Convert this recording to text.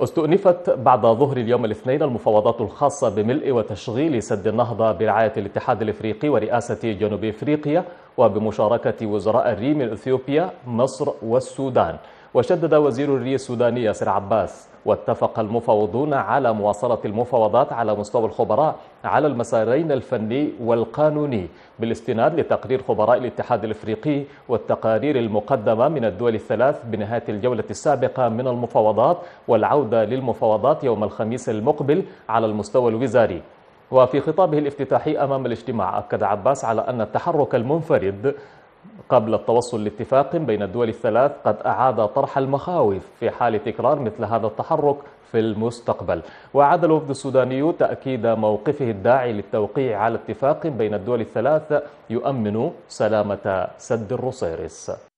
استؤنفت بعد ظهر اليوم الاثنين المفاوضات الخاصة بملء وتشغيل سد النهضة برعاية الاتحاد الافريقي ورئاسة جنوب افريقيا وبمشاركة وزراء الريم الاثيوبيا مصر والسودان وشدد وزير الري السوداني ياسر عباس واتفق المفاوضون على مواصلة المفاوضات على مستوى الخبراء على المسارين الفني والقانوني بالاستناد لتقرير خبراء الاتحاد الافريقي والتقارير المقدمة من الدول الثلاث بنهاية الجولة السابقة من المفاوضات والعودة للمفاوضات يوم الخميس المقبل على المستوى الوزاري وفي خطابه الافتتاحي أمام الاجتماع أكد عباس على أن التحرك المنفرد قبل التوصل لاتفاق بين الدول الثلاث قد أعاد طرح المخاوف في حال تكرار مثل هذا التحرك في المستقبل وعاد الوفد السوداني تأكيد موقفه الداعي للتوقيع على اتفاق بين الدول الثلاث يؤمن سلامة سد الرصيرس